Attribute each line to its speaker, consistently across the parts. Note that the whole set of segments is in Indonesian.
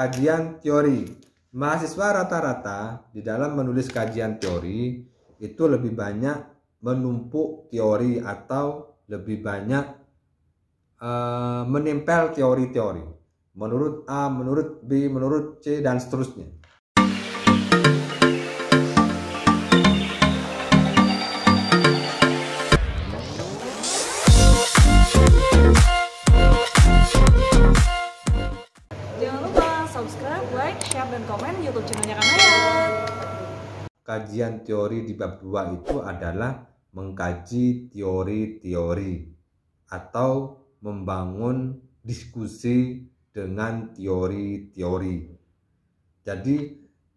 Speaker 1: kajian teori. Mahasiswa rata-rata di dalam menulis kajian teori itu lebih banyak menumpuk teori atau lebih banyak uh, menempel teori-teori. Menurut A, menurut B, menurut C, dan seterusnya. kajian teori di bab 2 itu adalah mengkaji teori-teori atau membangun diskusi dengan teori-teori. Jadi,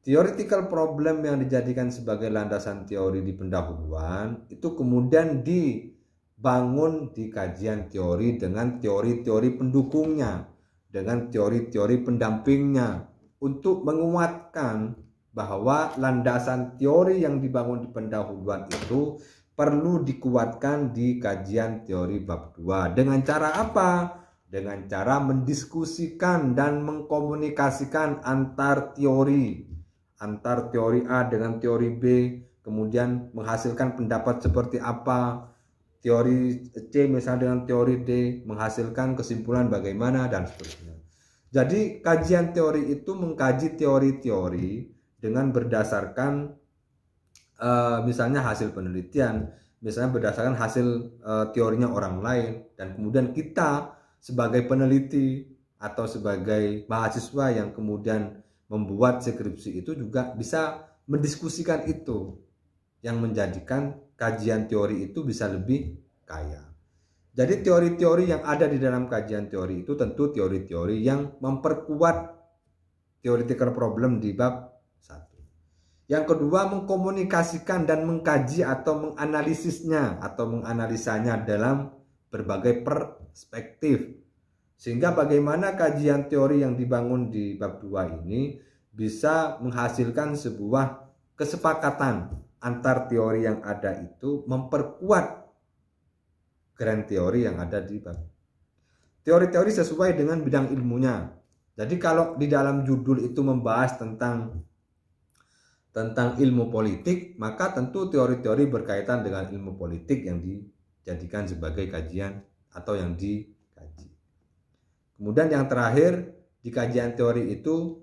Speaker 1: theoretical problem yang dijadikan sebagai landasan teori di pendahuluan itu kemudian dibangun di kajian teori dengan teori-teori pendukungnya, dengan teori-teori pendampingnya untuk menguatkan bahwa landasan teori yang dibangun di pendahuluan itu perlu dikuatkan di kajian teori bab 2. Dengan cara apa? Dengan cara mendiskusikan dan mengkomunikasikan antar teori. Antar teori A dengan teori B, kemudian menghasilkan pendapat seperti apa. Teori C misalnya dengan teori D menghasilkan kesimpulan bagaimana dan seterusnya. Jadi kajian teori itu mengkaji teori-teori dengan berdasarkan uh, misalnya hasil penelitian, misalnya berdasarkan hasil uh, teorinya orang lain dan kemudian kita sebagai peneliti atau sebagai mahasiswa yang kemudian membuat skripsi itu juga bisa mendiskusikan itu yang menjadikan kajian teori itu bisa lebih kaya. Jadi teori-teori yang ada di dalam kajian teori itu tentu teori-teori yang memperkuat theoretical problem di bab yang kedua mengkomunikasikan dan mengkaji atau menganalisisnya atau menganalisanya dalam berbagai perspektif. Sehingga bagaimana kajian teori yang dibangun di bab 2 ini bisa menghasilkan sebuah kesepakatan antar teori yang ada itu memperkuat grand teori yang ada di bab. Teori-teori sesuai dengan bidang ilmunya. Jadi kalau di dalam judul itu membahas tentang tentang ilmu politik, maka tentu teori-teori berkaitan dengan ilmu politik yang dijadikan sebagai kajian atau yang dikaji. Kemudian yang terakhir, di kajian teori itu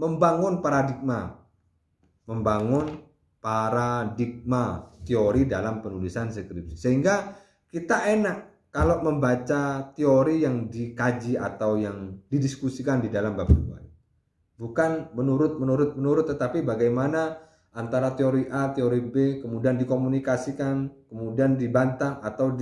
Speaker 1: membangun paradigma, membangun paradigma teori dalam penulisan skripsi. Sehingga kita enak kalau membaca teori yang dikaji atau yang didiskusikan di dalam bab 2. Bukan menurut, menurut, menurut, tetapi bagaimana antara teori A, teori B, kemudian dikomunikasikan, kemudian dibantah atau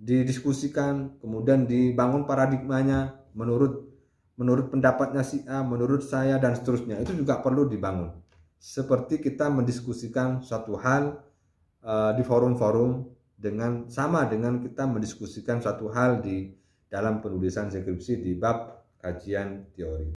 Speaker 1: didiskusikan, kemudian dibangun paradigmanya menurut menurut pendapatnya si A, menurut saya dan seterusnya. Itu juga perlu dibangun. Seperti kita mendiskusikan suatu hal uh, di forum-forum dengan sama dengan kita mendiskusikan suatu hal di dalam penulisan skripsi di bab kajian teori.